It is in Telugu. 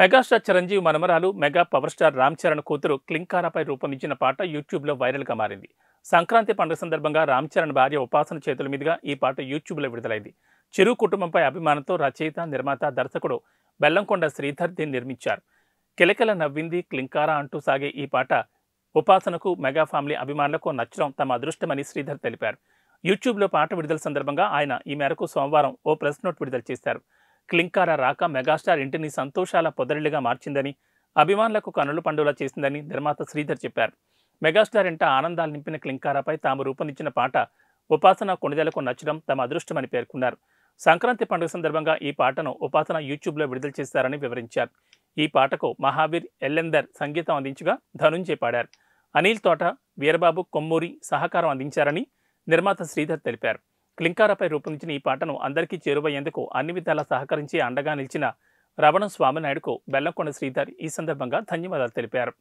మెగాస్టార్ చిరంజీవి మనమరాలు mega power star Ram Charan కూతురు క్లింకారాపై రూపొందించిన పాట యూట్యూబ్లో వైరల్గా మారింది సంక్రాంతి పండుగ సందర్భంగా రామ్ చరణ్ భార్య ఉపాసన చేతుల మీదుగా ఈ పాట యూట్యూబ్లో విడుదలైంది చిరు కుటుంబంపై అభిమానంతో రచయిత నిర్మాత దర్శకుడు బెల్లంకొండ శ్రీధర్ దీన్ని నిర్మించారు కిలకిల నవ్వింది క్లింకారా అంటూ సాగే ఈ పాట ఉపాసనకు మెగా ఫ్యామిలీ అభిమానులకు నచ్చడం తమ అదృష్టమని శ్రీధర్ తెలిపారు యూట్యూబ్లో పాట విడుదల సందర్భంగా ఆయన ఈ మేరకు సోమవారం ఓ ప్రెస్ నోట్ విడుదల చేశారు క్లింకార రాక మెగాస్టార్ ఇంటిని సంతోషాల పొదరిల్లిగా మార్చిందని అభిమానులకు కనులు పండులా చేసిందని నిర్మాత శ్రీధర్ చెప్పారు మెగాస్టార్ ఇంట ఆనందాలు నింపిన క్లింకారాపై తాము రూపొందించిన పాట ఉపాసన కొణిదలకు నచ్చడం తమ అదృష్టమని పేర్కొన్నారు సంక్రాంతి పండుగ సందర్భంగా ఈ పాటను ఉపాసన యూట్యూబ్లో విడుదల చేశారని వివరించారు ఈ పాటకు మహావీర్ ఎల్లెందర్ సంగీతం అందించగా ధనుంజయ్ పాడారు అనిల్ తోట వీరబాబు కొమ్మూరి సహకారం అందించారని నిర్మాత శ్రీధర్ తెలిపారు క్లింకారపై రూపొందించిన ఈ పాటను అందరికీ చేరువయ్యేందుకు అన్ని విధాలా సహకరించి అండగా నిలిచిన రవణ స్వామినాయుడుకు బెల్లంకొండ శ్రీధర్ ఈ సందర్భంగా ధన్యవాదాలు తెలిపారు